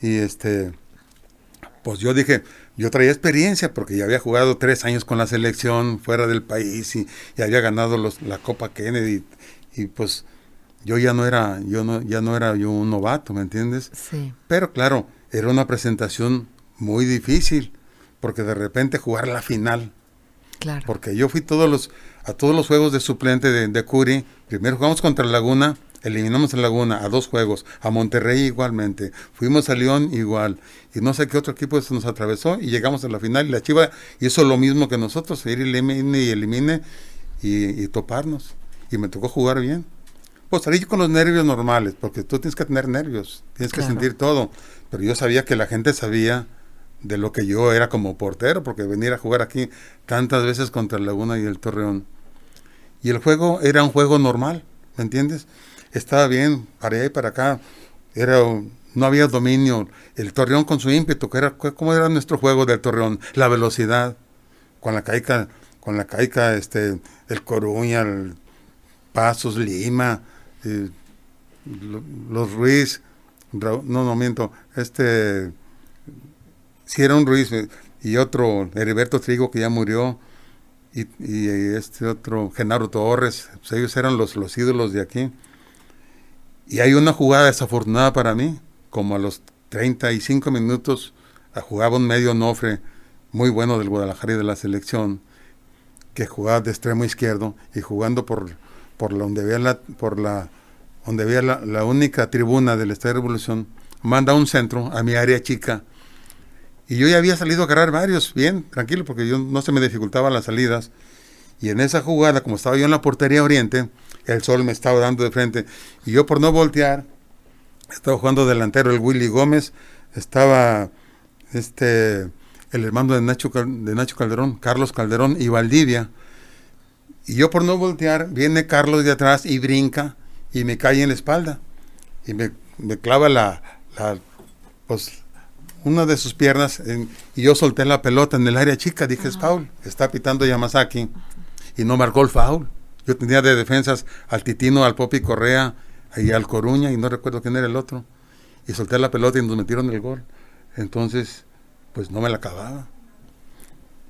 Y este pues yo dije, yo traía experiencia porque ya había jugado tres años con la selección fuera del país y, había ganado la Copa Kennedy y, pues yo ya no era, yo no, ya no era yo un novato, ¿me entiendes? Sí. Pero claro, era una presentación muy difícil porque de repente jugar la final. Claro. Porque yo fui todos los, a todos los juegos de suplente de, de Curi. Primero jugamos contra Laguna Eliminamos a Laguna a dos juegos, a Monterrey igualmente, fuimos a León igual, y no sé qué otro equipo se nos atravesó y llegamos a la final y la Chiva hizo lo mismo que nosotros, ir y elimine y elimine y, toparnos. Y me tocó jugar bien. Pues salí con los nervios normales, porque tú tienes que tener nervios, tienes que sentir todo. Pero yo sabía que la gente sabía de lo que yo era como portero, porque venir a jugar aquí tantas veces contra Laguna y el Torreón. Y el juego era un juego normal, ¿me entiendes? estaba bien, para allá y para acá. Era no había dominio. El Torreón con su ímpetu, que era como era nuestro juego del Torreón, la velocidad, con la caica, con la caica, este, el Coruña, Pasos, Lima, los Ruiz, no, no miento, este, si era un Ruiz eh, y otro, Heriberto Trigo que ya murió, y, este otro, Genaro Torres, pues, ellos eran los, los ídolos de aquí y hay una jugada desafortunada para mí, como a los 35 minutos ah, jugaba un medio nofre muy bueno del Guadalajara y de la selección, que jugaba de extremo izquierdo y jugando por, por donde había la, por la donde había la, única tribuna del Estadio de Revolución, manda un centro a mi área chica. Y yo ya había salido a agarrar varios, bien, tranquilo, porque yo no se me dificultaban las salidas. Y en esa jugada, como estaba yo en la portería oriente, el sol me estaba dando de frente. Y yo por no voltear, estaba jugando delantero el Willy Gómez, estaba este el hermano de Nacho, de Nacho Calderón, Carlos Calderón y Valdivia. Y yo por no voltear, viene Carlos de atrás y brinca y me cae en la espalda. Y me, clava la, pues, una de sus piernas y yo solté la pelota en el área chica. Dije, es paul Está pitando Yamazaki y no marcó el foul. Yo tenía de defensas al Titino, al Popi Correa y al Coruña, y no recuerdo quién era el otro. Y solté la pelota y nos metieron el gol. Entonces, pues no me la acababa.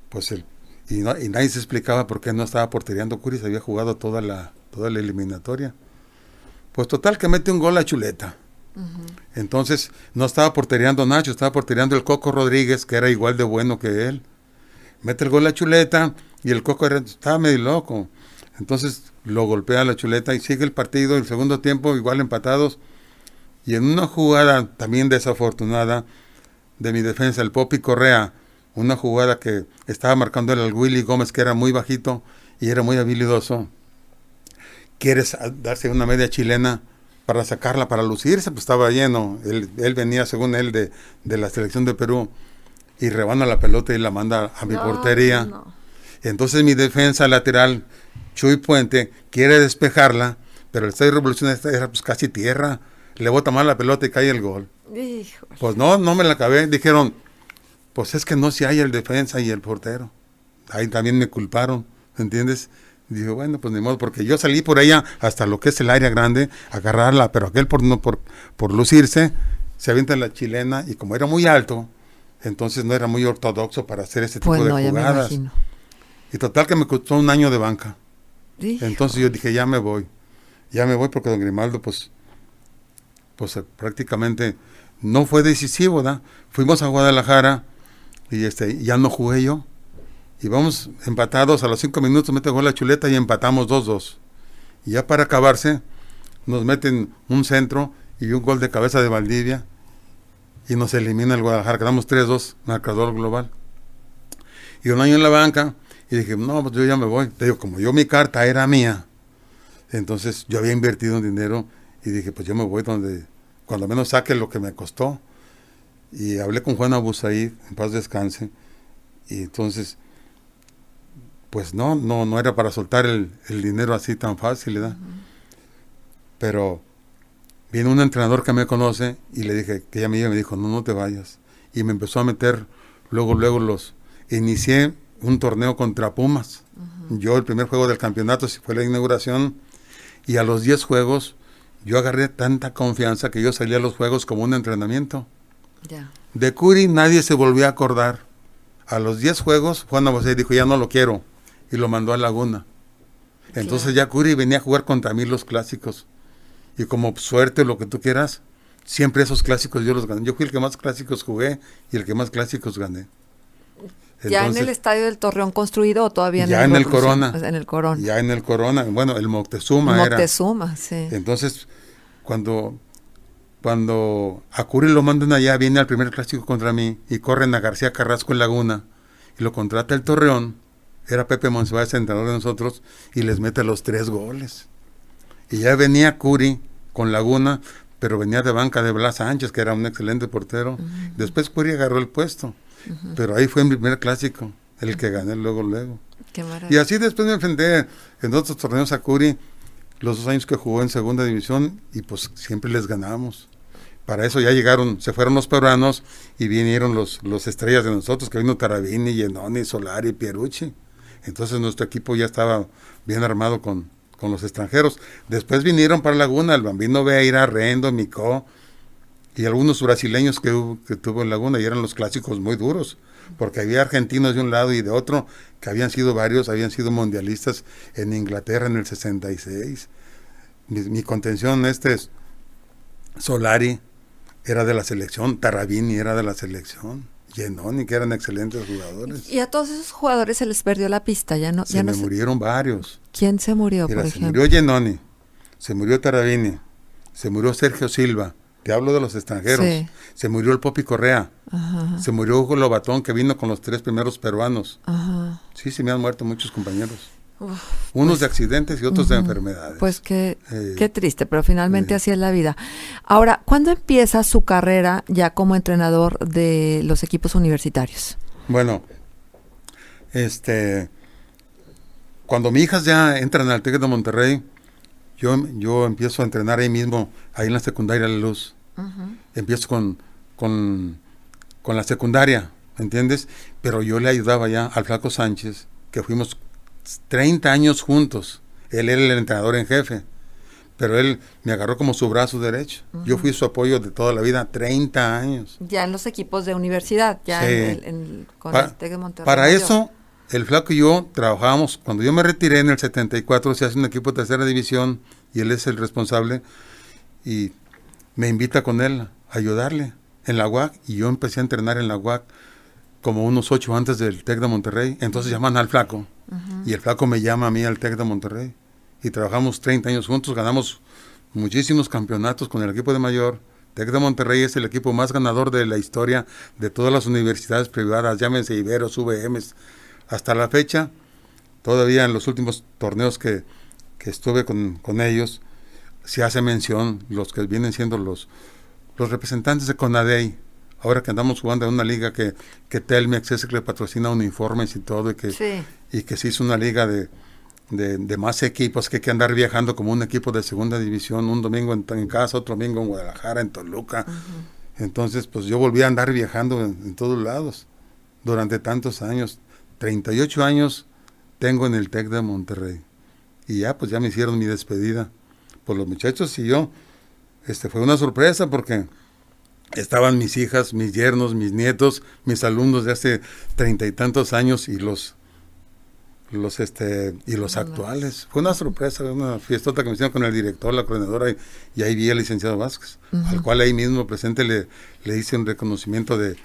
Pues el, y, nadie se explicaba por qué no estaba portereando Curis, había jugado toda la, toda la eliminatoria. Pues total que mete un gol a Chuleta. Entonces, no estaba portereando Nacho, estaba portereando el Coco Rodríguez, que era igual de bueno que él. Mete el gol a Chuleta y el Coco estaba medio loco. Entonces lo golpea la chuleta y sigue el partido, el segundo tiempo igual empatados. Y en una jugada también desafortunada de mi defensa, el Popi Correa, una jugada que estaba marcando el Willy Gómez, que era muy bajito y era muy habilidoso. quiere darse una media chilena para sacarla, para lucirse, pues estaba lleno. Él, venía, según él, de, la selección de Perú y rebana la pelota y la manda a mi portería. Entonces mi defensa lateral Chuy Puente quiere despejarla, pero el Estadio Revolución era pues casi tierra. Le bota mal la pelota y cae el gol. Pues no, no me la acabé. Dijeron, pues es que no se hay el defensa y el portero. Ahí también me culparon, ¿entiendes? Dijo, bueno, pues ni modo, porque yo salí por ella hasta lo que es el área grande, agarrarla, pero aquel por, no, por, lucirse, se avienta en la chilena y como era muy alto, entonces no era muy ortodoxo para hacer ese tipo pues de jugadas. Y total que me costó un año de banca. Entonces yo dije, ya me voy. Ya me voy porque don Grimaldo, pues, pues eh, prácticamente no fue decisivo, ¿da? Fuimos a Guadalajara y este, ya no jugué yo. Y vamos empatados a los cinco minutos, mete gol la chuleta y empatamos 2-2. Y ya para acabarse, nos meten un centro y un gol de cabeza de Valdivia y nos elimina el Guadalajara. Quedamos 3-2, marcador global. Y un año en la banca, y dije, no, pues yo ya me voy. Te digo, como yo mi carta era mía, entonces yo había invertido un dinero y dije, pues yo me voy donde, cuando menos saque lo que me costó. Y hablé con Juan Abusaí, en paz descanse, y entonces, pues no, no, no era para soltar el, dinero así tan fácil, ¿verdad? Pero vino un entrenador que me conoce y le dije, que ella me dijo, no, no te vayas. Y me empezó a meter luego, luego los, inicié un torneo contra Pumas. Yo el primer juego del campeonato fue la inauguración y a los 10 juegos yo agarré tanta confianza que yo salí a los juegos como un entrenamiento. De Curi nadie se volvió a acordar. A los 10 juegos Juan José dijo, ya no lo quiero y lo mandó a Laguna. Entonces ya Curi venía a jugar contra mí los clásicos. Y como suerte o lo que tú quieras, siempre esos clásicos yo los gané. Yo fui el que más clásicos jugué y el que más clásicos gané ya en el estadio del Torreón construido o todavía en el Corona. Pues, en el Corona. Ya en el Corona. Bueno, el Moctezuma, Moctezuma era. Moctezuma, sí. Entonces, cuando cuando a Curi lo mandan allá, viene al primer clásico contra mí y corren a García Carrasco en Laguna y lo contrata el Torreón. Era Pepe el entrenador de nosotros, y les mete los tres goles. Y ya venía Curi con Laguna, pero venía de banca de Blas Sánchez, que era un excelente portero. Después Curi agarró el puesto. Pero ahí fue mi primer clásico, el que gané luego, luego. y así después me enfrenté en otros torneos a Curi, los dos años que jugó en segunda división, y pues siempre les ganamos Para eso ya llegaron, se fueron los peruanos y vinieron los, los estrellas de nosotros, que vino Tarabini, Yenoni, Solari, Pierucci. Entonces nuestro equipo ya estaba bien armado con, los extranjeros. Después vinieron para Laguna, el Bambino Veira, Rendo, Micó, y algunos brasileños que, tuvo en Laguna y eran los clásicos muy duros, porque había argentinos de un lado y de otro, que habían sido varios, habían sido mundialistas en Inglaterra en el 66. Mi, contención este es Solari era de la selección, Tarabini era de la selección. Genoni, que eran excelentes jugadores. Y a todos esos jugadores se les perdió la pista, ya no. Ya se murieron varios. ¿Quién se murió? por ejemplo? se murió Genoni, se murió Tarabini, se murió Sergio Silva, te hablo de los extranjeros. Se murió el Popi Correa. Se murió Hugo Lobatón, que vino con los tres primeros peruanos. Ajá. Sí, se me han muerto muchos compañeros. Unos pues de accidentes y otros de enfermedades. Pues qué, eh, qué triste, pero finalmente así es la vida. Ahora, ¿cuándo empieza su carrera ya como entrenador de los equipos universitarios? Bueno, este, cuando mis hijas ya entran al TEC de Monterrey, yo, yo empiezo a entrenar ahí mismo, ahí en la secundaria de Luz. Empiezo con, con, la secundaria, ¿entiendes? Pero yo le ayudaba ya al Flaco Sánchez, que fuimos 30 años juntos. Él era el entrenador en jefe, pero él me agarró como su brazo derecho. Yo fui su apoyo de toda la vida, 30 años. Ya en los equipos de universidad, ya en, el, Para eso, el Flaco y yo trabajábamos, cuando yo me retiré en el 74, se hace un equipo de tercera división y él es el responsable. Y me invita con él a ayudarle en la UAC y yo empecé a entrenar en la UAC como unos ocho antes del TEC de Monterrey. Entonces llaman al flaco y el flaco me llama a mí al TEC de Monterrey y trabajamos 30 años juntos, ganamos muchísimos campeonatos con el equipo de mayor. TEC de Monterrey es el equipo más ganador de la historia de todas las universidades privadas, llámense Iberos, VMs. Hasta la fecha, todavía en los últimos torneos que, estuve con, con ellos, se hace mención los que vienen siendo los, los representantes de CONADEI, ahora que andamos jugando en una liga que, que Telmex es que le patrocina uniformes y todo, y que, sí. y que se hizo una liga de, de, más equipos, que hay que andar viajando como un equipo de segunda división, un domingo en, casa, otro domingo en Guadalajara, en Toluca. Entonces, pues yo volví a andar viajando en, en, todos lados durante tantos años. 38 años tengo en el TEC de Monterrey. Y ya, pues ya me hicieron mi despedida por pues, los muchachos y yo. Este fue una sorpresa porque estaban mis hijas, mis yernos, mis nietos, mis alumnos de hace treinta y tantos años y los los este y los actuales. Fue una sorpresa, una fiestota que me hicieron con el director, la coordinadora, y, ahí vi al licenciado Vázquez, al cual ahí mismo presente le, le hice un reconocimiento de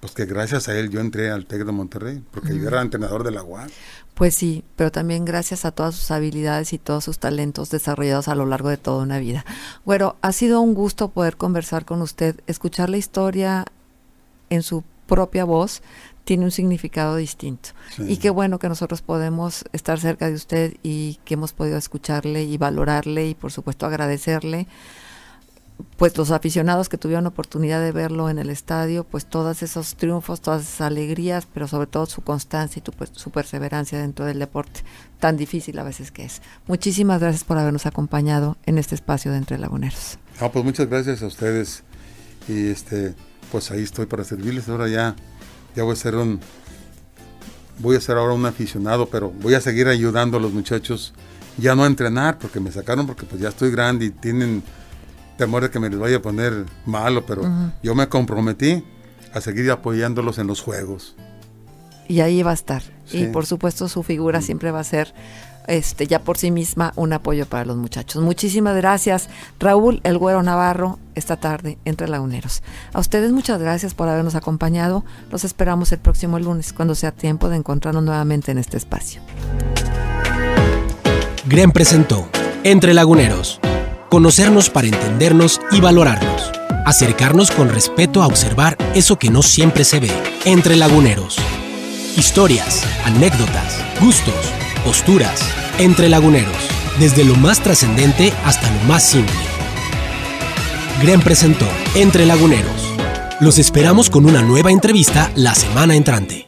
pues que gracias a él yo entré al TEC de Monterrey, porque yo era entrenador de la UAS. Pues sí, pero también gracias a todas sus habilidades y todos sus talentos desarrollados a lo largo de toda una vida. Bueno, ha sido un gusto poder conversar con usted, escuchar la historia en su propia voz tiene un significado distinto. Y qué bueno que nosotros podemos estar cerca de usted y que hemos podido escucharle y valorarle y por supuesto agradecerle pues los aficionados que tuvieron oportunidad de verlo en el estadio, pues todos esos triunfos, todas esas alegrías, pero sobre todo su constancia y pues, su perseverancia dentro del deporte, tan difícil a veces que es. Muchísimas gracias por habernos acompañado en este espacio de Entre Laguneros. Ah, pues muchas gracias a ustedes y este, pues ahí estoy para servirles. Ahora ya, ya voy a ser un, voy a ser ahora un aficionado, pero voy a seguir ayudando a los muchachos, ya no a entrenar, porque me sacaron porque pues ya estoy grande y tienen temor de que me les vaya a poner malo, pero yo me comprometí a seguir apoyándolos en los juegos. Y ahí va a estar. Y por supuesto su figura mm. siempre va a ser este, ya por sí misma un apoyo para los muchachos. Muchísimas gracias, Raúl El Güero Navarro, esta tarde entre laguneros. A ustedes muchas gracias por habernos acompañado. Los esperamos el próximo lunes, cuando sea tiempo de encontrarnos nuevamente en este espacio. Gren presentó Entre Laguneros conocernos para entendernos y valorarnos, acercarnos con respeto a observar eso que no siempre se ve, entre laguneros. Historias, anécdotas, gustos, posturas, entre laguneros, desde lo más trascendente hasta lo más simple. Gren presentó Entre Laguneros. Los esperamos con una nueva entrevista la semana entrante.